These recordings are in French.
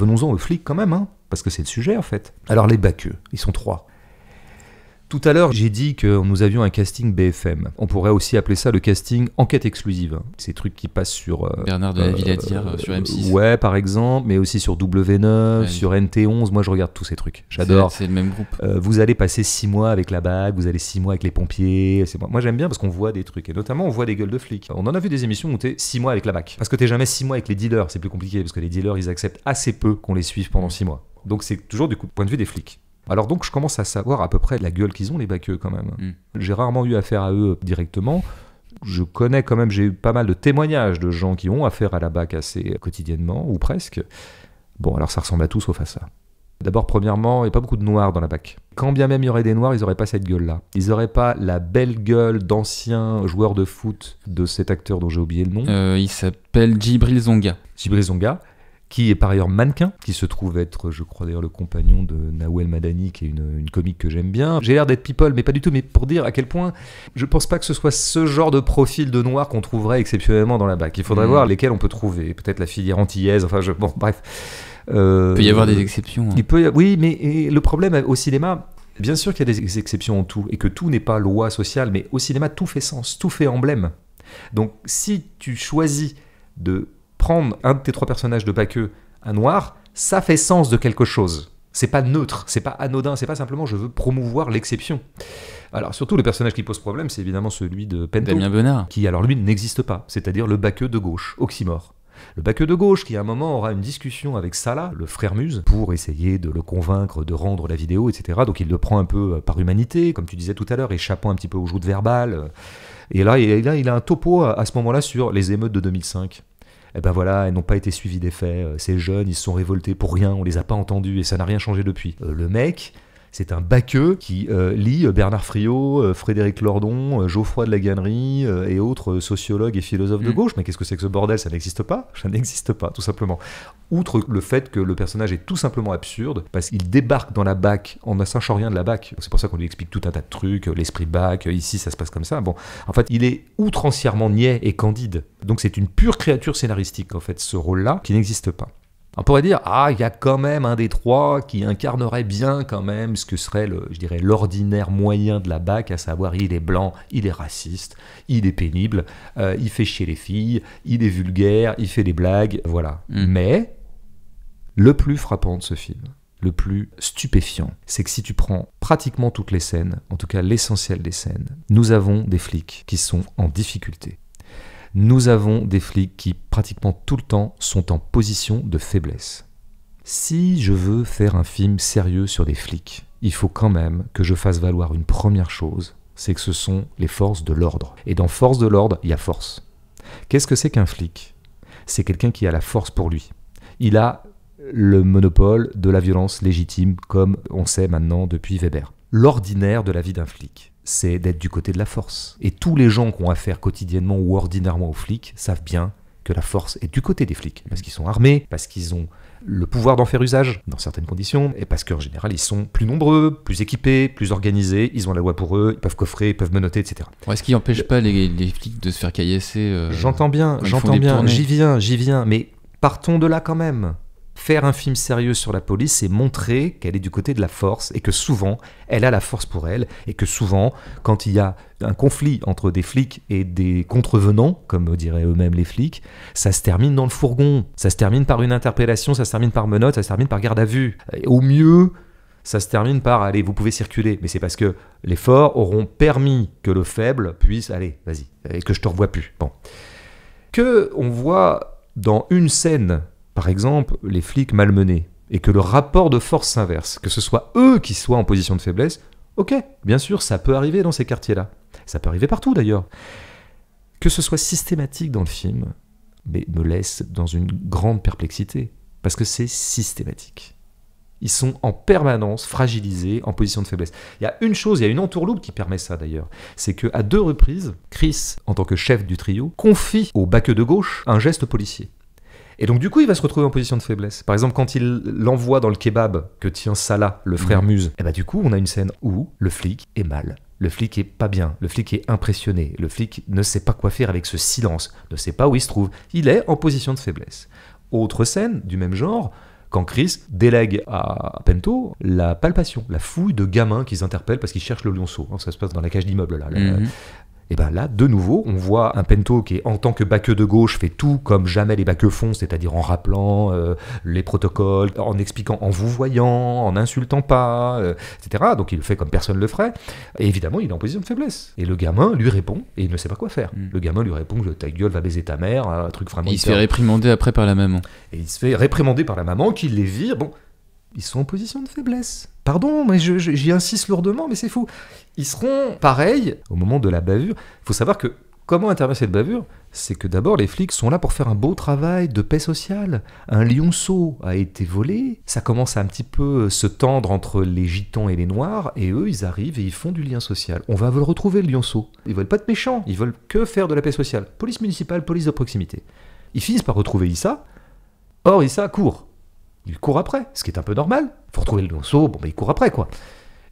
Venons-en aux flics quand même, hein, parce que c'est le sujet en fait. Alors les bacques, ils sont trois. Tout à l'heure, j'ai dit que nous avions un casting BFM. On pourrait aussi appeler ça le casting enquête exclusive. Ces trucs qui passent sur. Euh, Bernard de la Villadire, euh, euh, sur M6. Ouais, par exemple, mais aussi sur W9, sur NT11. Moi, je regarde tous ces trucs. J'adore. C'est le même groupe. vous allez passer six mois avec la bague, vous allez six mois avec les pompiers. Moi, j'aime bien parce qu'on voit des trucs. Et notamment, on voit des gueules de flics. On en a vu des émissions où t'es six mois avec la bac. Parce que t'es jamais six mois avec les dealers. C'est plus compliqué parce que les dealers, ils acceptent assez peu qu'on les suive pendant six mois. Donc c'est toujours du coup, point de vue des flics. Alors donc je commence à savoir à peu près la gueule qu'ils ont les baqueux quand même. Hmm. J'ai rarement eu affaire à eux euh, directement. Je connais quand même, j'ai eu pas mal de témoignages de gens qui ont affaire à la bac assez quotidiennement, ou presque. Bon, alors ça ressemble à tout sauf à ça. D'abord, premièrement, il n'y a pas beaucoup de noirs dans la bac. Quand bien même il y aurait des noirs, ils n'auraient pas cette gueule-là. Ils n'auraient pas la belle gueule d'anciens joueurs de foot de cet acteur dont j'ai oublié le nom. Euh, il s'appelle Djibril Zonga. Djibril Zonga, qui est par ailleurs mannequin, qui se trouve être, je crois d'ailleurs, le compagnon de Nawel Madani, qui est une, comique que j'aime bien. J'ai l'air d'être people, mais pas du tout, mais pour dire à quel point je pense pas que ce soit ce genre de profil de noir qu'on trouverait exceptionnellement dans la BAC. Il faudrait hmm. voir lesquels on peut trouver, peut-être la filière antillaise, enfin, bon, bref. Euh, il peut y avoir des exceptions. Hein. Il peut, oui, mais le problème au cinéma, bien sûr qu'il y a des exceptions en tout, et que tout n'est pas loi sociale, mais au cinéma, tout fait sens, tout fait emblème. Donc si tu choisis de prendre un de tes trois personnages de Baqueux, à noir, ça fait sens de quelque chose. C'est pas neutre, c'est pas anodin, c'est pas simplement je veux promouvoir l'exception. Alors surtout le personnage qui pose problème, c'est évidemment celui de Pento, Benard. qui alors lui n'existe pas, c'est-à-dire le Baqueux de gauche, oxymore. Le baqueux de gauche qui à un moment aura une discussion avec Salah, le frère Muse, pour essayer de le convaincre de rendre la vidéo, etc. Donc il le prend un peu euh, par humanité, comme tu disais tout à l'heure, échappant un petit peu aux joutes verbales. Et là, il a un topo euh, à ce moment-là sur les émeutes de 2005 eh ben voilà, elles n'ont pas été suivies des faits. Euh, ces jeunes, ils se sont révoltés pour rien, on les a pas entendus et ça n'a rien changé depuis. Euh, le mec, c'est un baqueux qui euh, lit euh, Bernard Friot, euh, Frédéric Lordon, Geoffroy de la Gannerie et autres sociologues et philosophes de mm. gauche. Mais qu'est-ce que c'est que ce bordel Ça n'existe pas Ça n'existe pas, tout simplement. Outre le fait que le personnage est tout simplement absurde, parce qu'il débarque dans la BAC en ne sachant rien de la BAC. C'est pour ça qu'on lui explique tout un tas de trucs, l'esprit BAC, ici ça se passe comme ça. Bon, en fait, il est outrancièrement niais et candide. Donc c'est une pure créature scénaristique, en fait, ce rôle-là, qui n'existe pas. On pourrait dire, ah, il y a quand même un des trois qui incarnerait bien quand même ce que serait, le, je dirais, l'ordinaire moyen de la BAC, à savoir il est blanc, il est raciste, il est pénible, euh, il fait chier les filles, il est vulgaire, il fait des blagues, voilà. Mm. Mais le plus frappant de ce film, le plus stupéfiant, c'est que si tu prends pratiquement toutes les scènes, en tout cas l'essentiel des scènes, nous avons des flics qui sont en difficulté nous avons des flics qui pratiquement tout le temps sont en position de faiblesse. Si je veux faire un film sérieux sur des flics, il faut quand même que je fasse valoir une première chose, c'est que ce sont les forces de l'ordre. Et dans force de l'ordre, il y a force. Qu'est-ce que c'est qu'un flic C'est quelqu'un qui a la force pour lui. Il a le monopole de la violence légitime, comme on sait maintenant depuis Weber l'ordinaire de la vie d'un flic. C'est d'être du côté de la force. Et tous les gens qui ont affaire quotidiennement ou ordinairement aux flics savent bien que la force est du côté des flics, parce qu'ils sont armés, parce qu'ils ont le pouvoir d'en faire usage dans certaines conditions, et parce qu'en général, ils sont plus nombreux, plus équipés, plus organisés, ils ont la loi pour eux, ils peuvent coffrer, ils peuvent menoter, etc. Est-ce qu'il n'empêche pas les, flics de se faire caillasser euh, J'entends bien, j'entends bien, j'y viens, j'y viens, mais partons de là quand même. Faire un film sérieux sur la police, c'est montrer qu'elle est du côté de la force et que souvent, elle a la force pour elle et que souvent, quand il y a un conflit entre des flics et des contrevenants, comme diraient eux-mêmes les flics, ça se termine dans le fourgon, ça se termine par une interpellation, ça se termine par menottes, ça se termine par garde à vue. Et au mieux, ça se termine par allez, vous pouvez circuler, mais c'est parce que les forts auront permis que le faible puisse aller, vas-y, et que je te revois plus. Bon. Que on voit dans une scène par exemple, les flics malmenés, et que le rapport de force s'inverse, que ce soit eux qui soient en position de faiblesse, ok, bien sûr, ça peut arriver dans ces quartiers-là. Ça peut arriver partout d'ailleurs. Que ce soit systématique dans le film, mais me laisse dans une grande perplexité, parce que c'est systématique. Ils sont en permanence fragilisés, en position de faiblesse. Il y a une chose, il y a une entourloupe qui permet ça d'ailleurs, c'est que à deux reprises, Chris, en tant que chef du trio, confie au baqueux de gauche un geste policier. Et donc, du coup, il va se retrouver en position de faiblesse. Par exemple, quand il l'envoie dans le kebab que tient Salah, le frère mhm. Muse, et eh bah, ben, du coup, on a une scène où le flic est mal. Le flic est pas bien, le flic est impressionné, le flic ne sait pas quoi faire avec ce silence, ne sait pas où il se trouve, il est en position de faiblesse. Autre scène du même genre, quand Chris délègue à Pento la palpation, la fouille de gamins qu'ils interpellent parce qu'ils cherchent le lionceau. Hein. Ça se passe dans la cage d'immeuble, là. Mhm. Et bien là, de nouveau, on voit un Pento qui, en tant que baqueux de gauche, fait tout comme jamais les baqueux font, c'est-à-dire en rappelant euh, les protocoles, en expliquant, en vous voyant, en insultant pas, euh, etc. Donc il le fait comme personne ne le ferait. Et évidemment, il est en position de faiblesse. Et le gamin lui répond, et il ne sait pas quoi faire. Hmm. Le gamin lui répond que ta gueule va baiser ta mère, un truc vraiment. il se fait réprimander après par la maman. Et il se fait réprimander par la maman qui les vire. Bon, ils sont en position de faiblesse. Pardon, mais j'y insiste lourdement, mais c'est fou. Ils seront pareils au moment de la bavure. Il faut savoir que comment intervient cette bavure C'est que d'abord, les flics sont là pour faire un beau travail de paix sociale. Un lionceau a été volé, ça commence à un petit peu euh, se tendre entre les gitans et les noirs, et eux, ils arrivent et ils font du lien social. On va le retrouver, le lionceau. Ils veulent pas de méchants, ils veulent que faire de la paix sociale. Police municipale, police de proximité. Ils finissent par retrouver Issa. Or, Issa court il court après, ce qui est un peu normal. Faut retrouver le morceau, bon, ben il court après, quoi.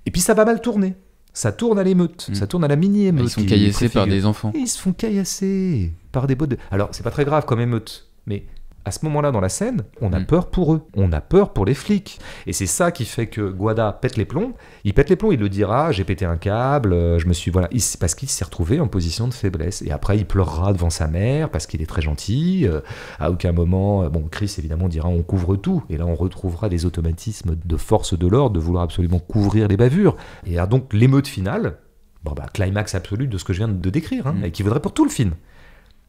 Et puis ça va mal tourner. Ça tourne à l'émeute, mm. ça tourne à la mini-émeute. Ils font caillassés par des enfants. ils se font caillasser par des bodes. Alors, c'est pas très grave comme émeute, mais à ce moment-là dans la scène, on a mm. peur pour eux, on a peur pour les flics. Et c'est ça qui fait que Guada pète les plombs. Il pète les plombs, il le dira, j'ai pété un câble, euh, je me suis voilà, parce qu'il s'est retrouvé en position de faiblesse. Et après, il pleurera devant sa mère parce qu'il est très gentil. Euh, à aucun moment, euh, bon, Chris évidemment dira on couvre tout. Et là, on retrouvera des automatismes de force de l'ordre de vouloir absolument couvrir les bavures. Et donc l'émeute finale, bah, climax absolu de ce que je viens de décrire hein, mm. et qui vaudrait pour tout le film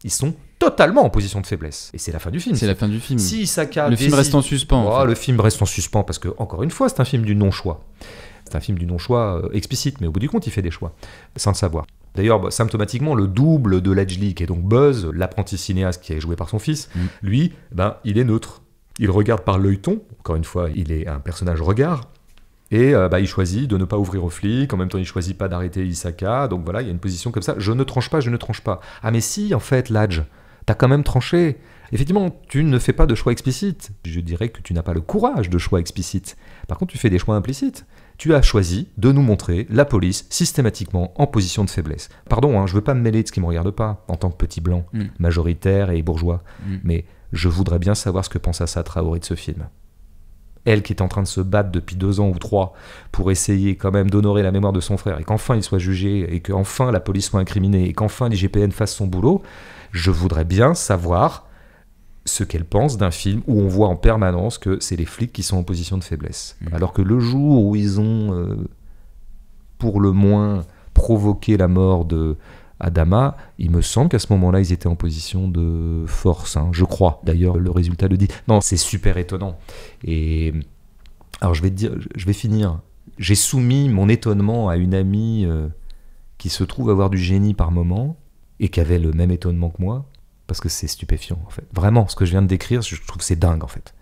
ils sont totalement en position de faiblesse. Et c'est la fin du film. C'est la fin du film. Si Isaka. Le film reste en suspens. Oh, le film reste en suspens parce que, encore une fois, c'est un film du non-choix. C'est un film du non-choix euh, explicite, mais au bout du compte, il fait des choix, sans le savoir. D'ailleurs, bah, symptomatiquement, le double de Ledgely, qui est donc Buzz, l'apprenti cinéaste qui est joué par son fils, mm. lui, ben, il est neutre. Il regarde par l'œil-ton, encore une fois, il est un personnage regard, et euh, bah, il choisit de ne pas ouvrir aux flics, en même temps il choisit pas d'arrêter Isaka, donc voilà, il y a une position comme ça, je ne tranche pas, je ne tranche pas. Ah mais si, en fait, Ladj, t'as quand même tranché. Effectivement, tu ne fais pas de choix explicite. Je dirais que tu n'as pas le courage de choix explicite. Par contre, tu fais des choix implicites. Tu as choisi de nous montrer la police systématiquement en position de faiblesse. Pardon, hein, je veux pas me mêler de ce qui me regarde pas, en tant que petit blanc, mm. majoritaire et bourgeois, mm. mais je voudrais bien savoir ce que pense ça Traoré de ce film elle qui est en train de se battre depuis deux ans ou trois pour essayer quand même d'honorer la mémoire de son frère et qu'enfin il soit jugé et qu'enfin la police soit incriminée et qu'enfin l'IGPN fasse son boulot, je voudrais bien savoir ce qu'elle pense d'un film où on voit en permanence que c'est les flics qui sont en position de faiblesse. Mm. Alors que le jour où ils ont, euh, pour le moins, provoqué la mort de Adama, il me semble qu'à ce moment-là, ils étaient en position de force, hein, je crois. D'ailleurs, le résultat le dit. Non, c'est super étonnant. Et alors, je vais, dire, je vais finir. J'ai soumis mon étonnement à une amie euh, qui se trouve avoir du génie par moment et qui avait le même étonnement que moi, parce que c'est stupéfiant, en fait. Vraiment, ce que je viens de décrire, je trouve c'est dingue, en fait.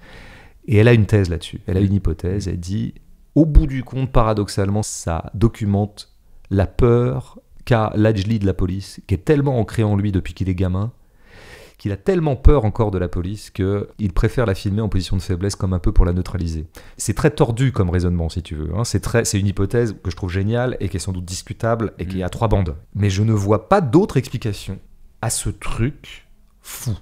Et elle a une thèse là-dessus. Elle a une hypothèse. Elle dit, au bout du compte, paradoxalement, ça documente la peur qu'a l'Ajli de la police, qui est tellement ancré en lui depuis qu'il est gamin, qu'il a tellement peur encore de la police qu'il préfère la filmer en position de faiblesse comme un peu pour la neutraliser. C'est très tordu comme raisonnement, si tu veux. Hein. C'est très, c'est une hypothèse que je trouve géniale et qui est sans doute discutable et qui mm. est à trois bandes. Mais je ne vois pas d'autre explication à ce truc fou.